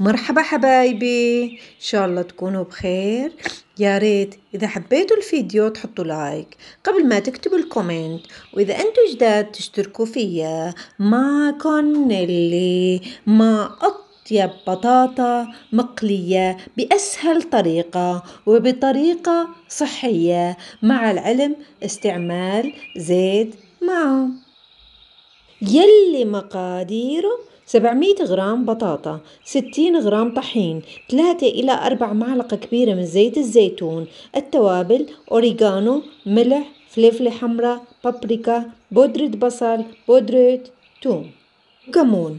مرحبا حبايبي ان شاء الله تكونوا بخير يا ريت اذا حبيتوا الفيديو تحطوا لايك قبل ما تكتبوا الكومنت واذا انتوا جداد تشتركوا فيا معكن اللي ما أطيب بطاطا مقلية بأسهل طريقة وبطريقة صحية مع العلم استعمال زيت معه يلي مقاديره 700 غرام بطاطا 60 غرام طحين 3 إلى 4 معلقة كبيرة من زيت الزيتون التوابل أوريغانو ملح فلفلة حمراء بابريكا بودرة بصل بودرة توم كمون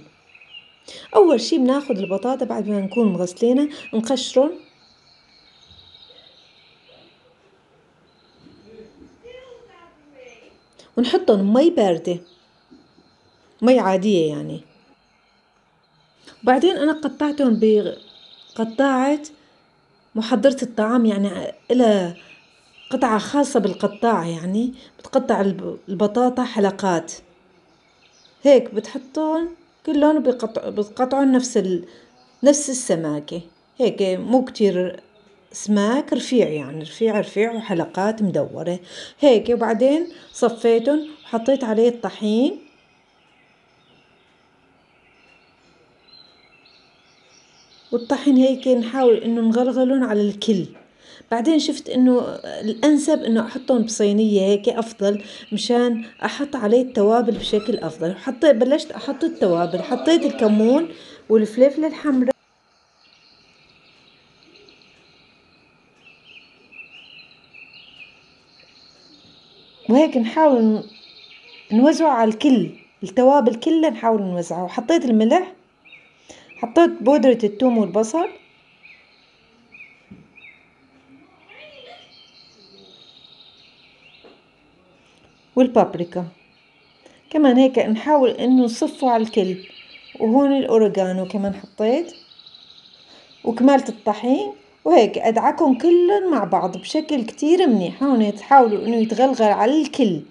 أول شي بناخد البطاطا بعد ما نكون مغسلينها نقشرن ونحطهم مي باردة مي عادية يعني بعدين أنا قطعتهم بقطاعة محضرة الطعام يعني إلى قطعة خاصة بالقطاعة يعني بتقطع البطاطا حلقات هيك بتحطون كلهم بقطع بتقطعون نفس ال... نفس السماكة هيك مو كتير سماك رفيع يعني رفيع رفيع وحلقات مدورة هيك وبعدين صفيتهم وحطيت عليه الطحين والطحن هيك نحاول انه نغلغلهم على الكل بعدين شفت انه الانسب انه احطهم بصينيه هيك افضل مشان احط عليه التوابل بشكل افضل وحطيت بلشت احط التوابل حطيت الكمون والفلفله الحمراء وهيك نحاول نوزعه على الكل التوابل كلها نحاول نوزعه وحطيت الملح حطيت بودرة التوم والبصل والبابريكا كمان هيك نحاول انه نصفه على الكل وهون الاوريجانو كمان حطيت وكمالة الطحين وهيك ادعكم كلهم مع بعض بشكل كتير منيح هون تحاولوا انه يتغلغل على الكل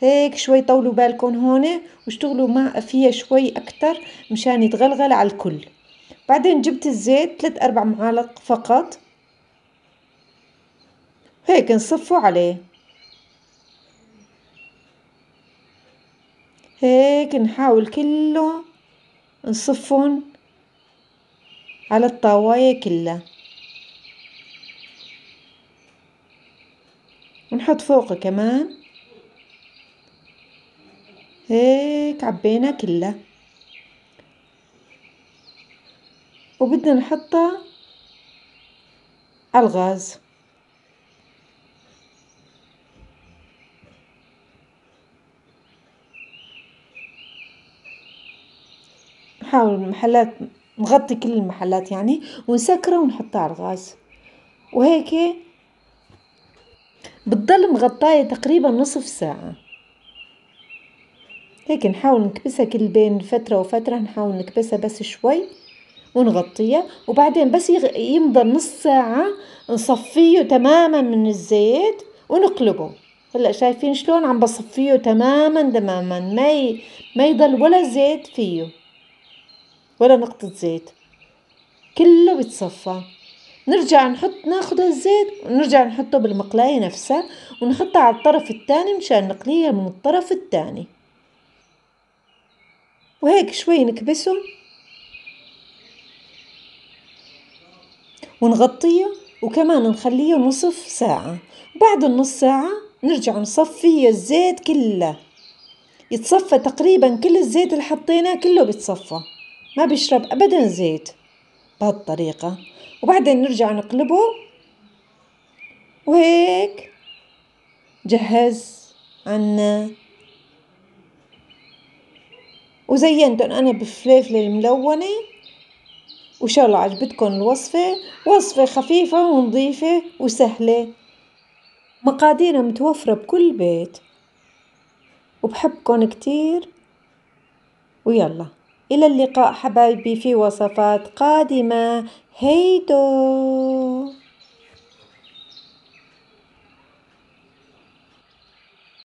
هيك شوي طولوا بالكم هون واشتغلوا مع فيها شوي أكتر مشان يتغلغل على الكل بعدين جبت الزيت ثلاث أربع معالق فقط هيك نصفوا عليه هيك نحاول كله نصفهم على الطواية كلها ونحط فوقه كمان هيك إيه، عبينا كله وبدنا نحطه على الغاز نحاول المحلات نغطي كل المحلات يعني ونسكره ونحطه على الغاز وهيك بتضل مغطاية تقريبا نصف ساعة هيك نحاول نكبسها كل بين فترة وفترة نحاول نكبسها بس شوي ونغطيها وبعدين بس يمضى نص ساعة نصفيه تماما من الزيت ونقلبه هلا شايفين شلون عم بصفيه تماما تماما ما ي... ما يضل ولا زيت فيه ولا نقطة زيت كله بتصفى نرجع نحط ناخذ الزيت ونرجع نحطه بالمقلاية نفسها ونحطها على الطرف الثاني مشان نقليها من الطرف الثاني وهيك شوي نكبسهم ونغطيه وكمان نخليه نصف ساعة بعد النص ساعة نرجع نصفي الزيت كله يتصفى تقريبا كل الزيت اللي حطيناه كله بيتصفى ما بيشرب أبدا زيت بهالطريقة وبعدين نرجع نقلبه وهيك جهز عنا وزينتن أنا بفليفلة الملونة وإن شاء الله عجبتكم الوصفة وصفة خفيفة ونظيفة وسهلة مقاديرها متوفرة بكل بيت وبحبكن كتير ويلا إلى اللقاء حبايبي في وصفات قادمة هيدو